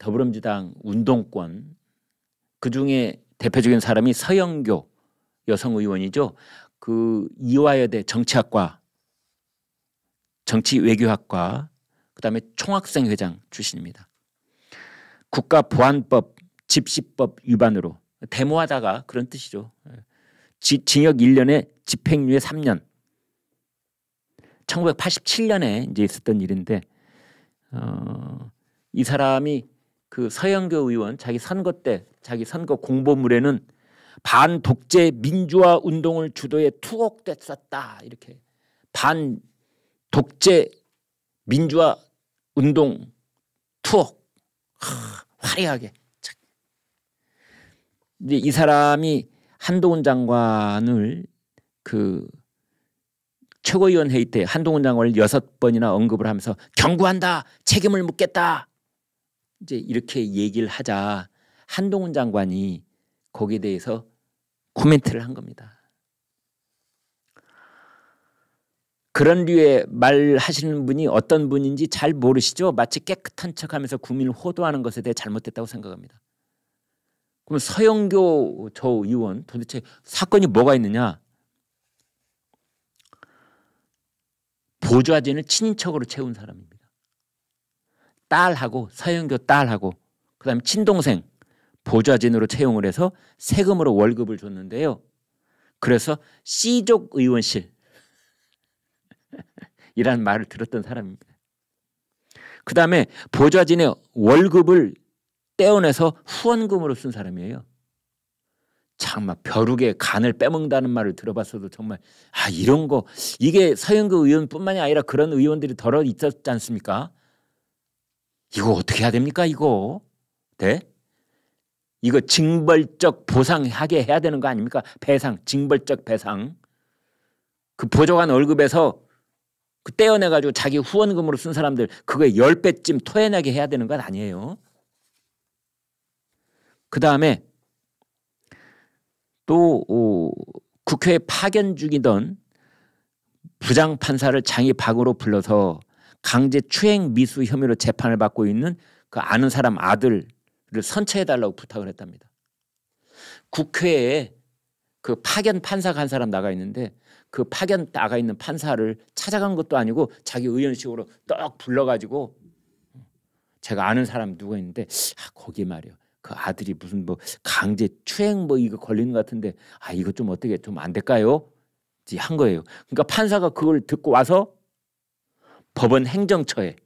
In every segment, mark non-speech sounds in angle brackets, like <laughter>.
더불어민주당 운동권 그 중에 대표적인 사람이 서영교 여성 의원이죠. 그 이화여대 정치학과 정치 외교학과 그다음에 총학생 회장 출신입니다. 국가보안법 집시법 위반으로 데모하다가 그런 뜻이죠. 예. 지, 징역 1년에 집행유예 3년. 1987년에 이제 있었던 일인데 어, 이 사람이 그 서영교 의원 자기 선거 때 자기 선거 공보물에는 반독재 민주화 운동을 주도해 투옥됐었다 이렇게 반독재 민주화 운동 투옥 하, 화려하게 이제 이 사람이 한동훈 장관을 그 최고위원회의 때 한동훈 장관을 여섯 번이나 언급을 하면서 경고한다 책임을 묻겠다 이제 이렇게 얘기를 하자 한동훈 장관이 거기에 대해서 코멘트를 한 겁니다. 그런 류의 말하시는 분이 어떤 분인지 잘 모르시죠? 마치 깨끗한 척하면서 국민을 호도하는 것에 대해 잘못됐다고 생각합니다. 그럼 서영교 저 의원 도대체 사건이 뭐가 있느냐? 보좌진을 친인척으로 채운 사람입니다. 딸하고 서형교 딸하고 그다음에 친동생 보좌진으로 채용을 해서 세금으로 월급을 줬는데요. 그래서 C족 의원실 <laughs> 이라는 말을 들었던 사람입니다. 그 다음에 보좌진의 월급을 떼어내서 후원금으로 쓴 사람이에요. 정말 벼룩의 간을 빼먹는다는 말을 들어봤어도 정말 아 이런 거 이게 서영교 의원뿐만이 아니라 그런 의원들이 더러 있었지 않습니까? 이거 어떻게 해야 됩니까 이거? 네? 이거 징벌적 보상하게 해야 되는 거 아닙니까? 배상, 징벌적 배상. 그 보조관 월급에서 그 떼어내가지고 자기 후원금으로 쓴 사람들 그거에 열배쯤 토해내게 해야 되는 건 아니에요. 그 다음에 또 오, 어, 국회에 파견 중이던 부장판사를 장이 박으로 불러서 강제 추행 미수 혐의로 재판을 받고 있는 그 아는 사람 아들을 선처해 달라고 부탁을 했답니다. 국회에 그 파견 판사간 사람 나가 있는데 그 파견 나가 있는 판사를 찾아간 것도 아니고 자기 의원식으로 떡 불러가지고 제가 아는 사람 누가 있는데 아, 거기 말이요 그 아들이 무슨 뭐 강제 추행 뭐 이거 걸리는 것 같은데 아 이거 좀 어떻게 좀 안 될까요? 한 거예요. 그러니까 판사가 그걸 듣고 와서 법원 행정처에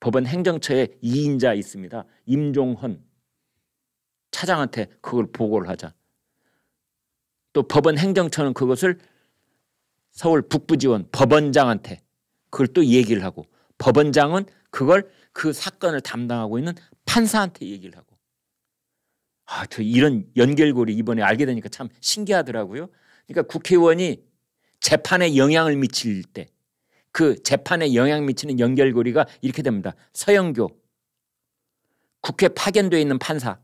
법원 행정처에 2인자 있습니다. 임종헌 차장한테 그걸 보고를 하자. 또 법원 행정처는 그것을 서울 북부지원 법원장한테 그걸 또 얘기를 하고 법원장은 그걸 그 사건을 담당하고 있는 판사한테 얘기를 하고 아, 저 이런 연결고리 이번에 알게 되니까 참 신기하더라고요. 그러니까 국회의원이 재판에 영향을 미칠 때그 재판에 영향 미치는 연결고리가 이렇게 됩니다. 서영교 국회 파견돼 있는 판사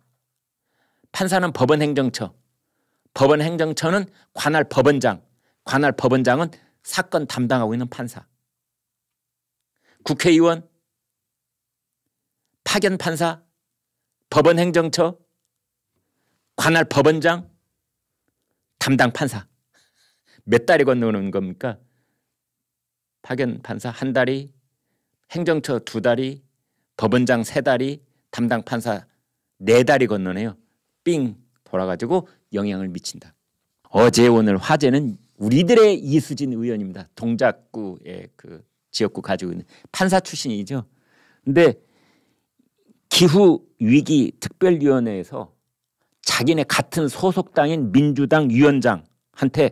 판사는 법원 행정처 법원 행정처는 관할 법원장 관할 법원장은 사건 담당하고 있는 판사 국회의원 파견 판사 법원 행정처 관할 법원장 담당 판사 몇 달이 건너오는 겁니까? 파견 판사 한 달이 행정처 두 달이 법원장 세 달이 담당 판사 네 달이 건너네요. 삥 돌아가지고 영향을 미친다. 어제 오늘 화제는 우리들의 이수진 의원입니다. 동작구의 그 지역구 가지고 있는 판사 출신이죠. 근데 기후 위기 특별위원회에서 자기네 같은 소속당인 민주당 위원장한테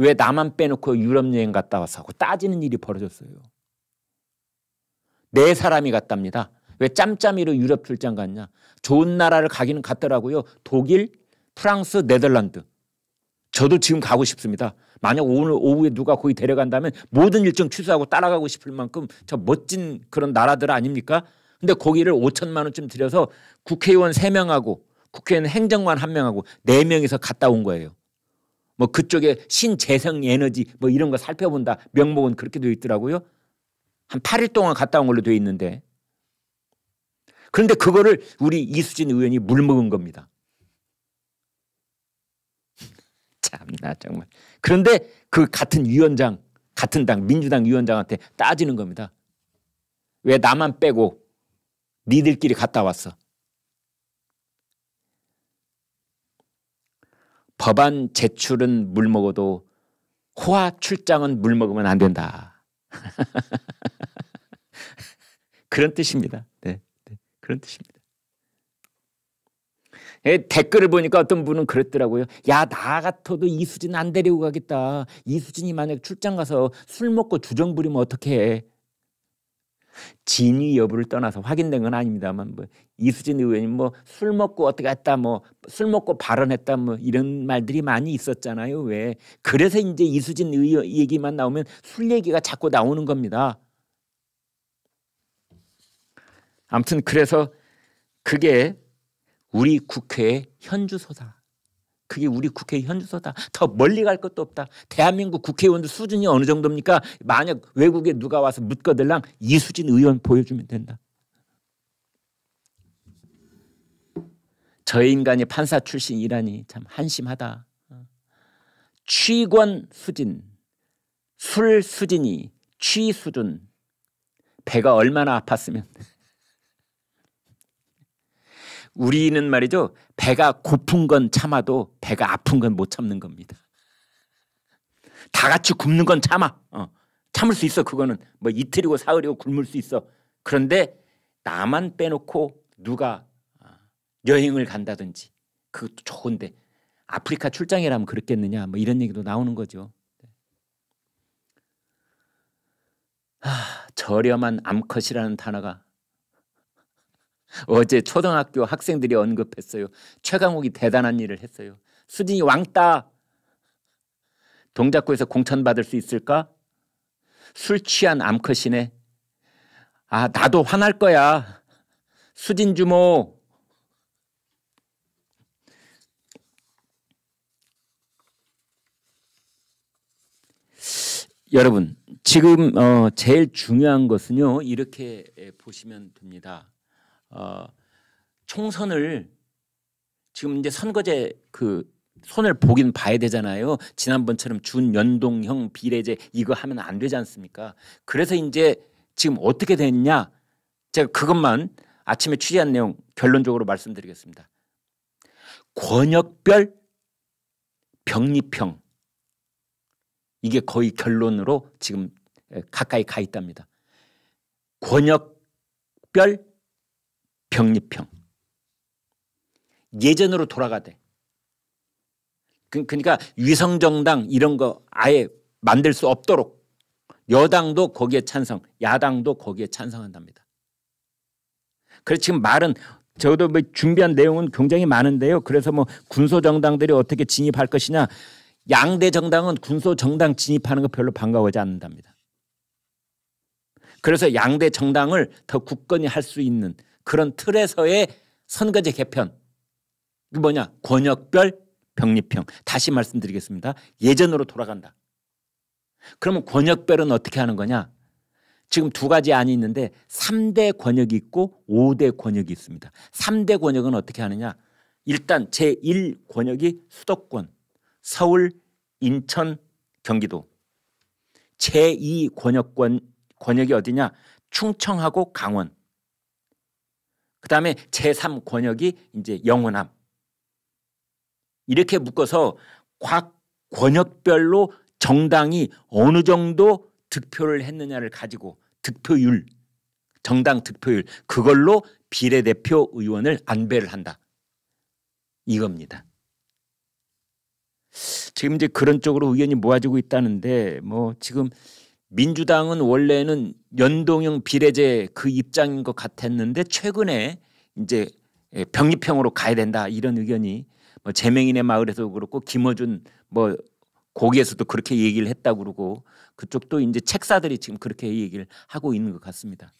왜 나만 빼놓고 유럽 여행 갔다 와서 하고 따지는 일이 벌어졌어요. 네 사람이 갔답니다. 왜 짬짬이로 유럽 출장 갔냐? 좋은 나라를 가기는 갔더라고요. 독일, 프랑스, 네덜란드. 저도 지금 가고 싶습니다. 만약 오늘 오후에 누가 거기 데려간다면 모든 일정 취소하고 따라가고 싶을 만큼 저 멋진 그런 나라들 아닙니까? 근데 거기를 5천만 원쯤 들여서 국회의원 3명하고 국회의원 행정관 1명하고 4명이서 갔다 온 거예요. 뭐 그쪽에 신재생 에너지 뭐 이런 거 살펴본다 명목은 그렇게 되어 있더라고요. 한 8일 동안 갔다 온 걸로 되어 있는데 그런데 그거를 우리 이수진 의원이 물먹은 겁니다. <laughs> 참나 정말. 그런데 그 같은 위원장 같은 당 민주당 위원장한테 따지는 겁니다. 왜 나만 빼고 니들끼리 갔다 왔어? 법안 제출은 물 먹어도 호화 출장은 물 먹으면 안 된다. <laughs> 그런 뜻입니다. 네, 네, 그런 뜻입니다. 예, 댓글을 보니까 어떤 분은 그랬더라고요. 야, 나 같아도 이수진 안 데리고 가겠다. 이수진이 만약 출장 가서 술 먹고 주정 부리면 어떡해. 진위 여부를 떠나서 확인된 건 아닙니다만 뭐 이수진 의원님 뭐술 먹고 어떻게 했다 뭐 술 먹고 발언했다 뭐 이런 말들이 많이 있었잖아요 왜 그래서 이제 이수진 의원 얘기만 나오면 술 얘기가 자꾸 나오는 겁니다 아무튼 그래서 그게 우리 국회의 현주소다 그게 우리 국회 현주소다. 더 멀리 갈 것도 없다. 대한민국 국회의원들 수준이 어느 정도입니까? 만약 외국에 누가 와서 묻거들랑 이수진 의원 보여주면 된다. 저 인간이 판사 출신이라니 참 한심하다. 취권 수진, 술 수진이 취 수준. 배가 얼마나 아팠으면 우리는 말이죠. 배가 고픈 건 참아도 배가 아픈 건 못 참는 겁니다. 다 같이 굶는 건 참아. 어. 참을 수 있어. 그거는 뭐 이틀이고 사흘이고 굶을 수 있어. 그런데 나만 빼놓고 누가 아, 여행을 간다든지 그것도 좋은데 아프리카 출장이라면 그렇겠느냐 뭐 이런 얘기도 나오는 거죠. 아, 저렴한 암컷이라는 단어가 어제 초등학교 학생들이 언급했어요. 최강욱이 대단한 일을 했어요. 수진이 왕따. 동작구에서 공천받을 수 있을까? 술 취한 암컷이네. 아 나도 화날 거야. 수진 주모. 여러분 지금 어, 제일 중요한 것은요 이렇게 보시면 됩니다. 어, 총선을 지금 이제 선거제 그 손을 보긴 봐야 되잖아요. 지난번처럼 준연동형 비례제 이거 하면 안 되지 않습니까? 그래서 이제 지금 어떻게 됐냐? 제가 그것만 아침에 취재한 내용 결론적으로 말씀드리겠습니다. 권역별 병리평 이게 거의 결론으로 지금 가까이 가 있답니다. 권역별 병립형. 예전으로 돌아가되 그, 그러니까 위성정당 이런 거 아예 만들 수 없도록 여당도 거기에 찬성, 야당도 거기에 찬성한답니다. 그래서 지금 말은 저도 뭐 준비한 내용은 굉장히 많은데요. 그래서 뭐 군소 정당들이 어떻게 진입할 것이냐. 양대 정당은 군소 정당 진입하는 거 별로 반가워하지 않는답니다. 그래서 양대 정당을 더 굳건히 할 수 있는 그런 틀에서의 선거제 개편 이 뭐냐 권역별 병립형 다시 말씀드리겠습니다. 예전으로 돌아간다. 그러면 권역별은 어떻게 하는 거냐 지금 두 가지 안이 있는데 3대 권역이 있고 5대 권역이 있습니다. 3대 권역은 어떻게 하느냐 일단 제1 권역이 수도권 서울 인천 경기도 제2 권역권 권역이 어디냐 충청하고 강원 그다음에 제3 권역이 이제 영원함. 이렇게 묶어서 각 권역별로 정당이 어느 정도 득표를 했느냐를 가지고 득표율 정당 득표율 그걸로 비례대표 의원을 안배를 한다. 이겁니다. 지금 이제 그런 쪽으로 의견이 모아지고 있다는데 뭐 지금 민주당은 원래는 연동형 비례제 그 입장인 것 같았는데 최근에 이제 병립형으로 가야 된다 이런 의견이 뭐 재명인의 마을에서 그렇고 김어준 뭐 거기에서도 그렇게 얘기를 했다 그러고 그쪽도 이제 책사들이 지금 그렇게 얘기를 하고 있는 것 같습니다.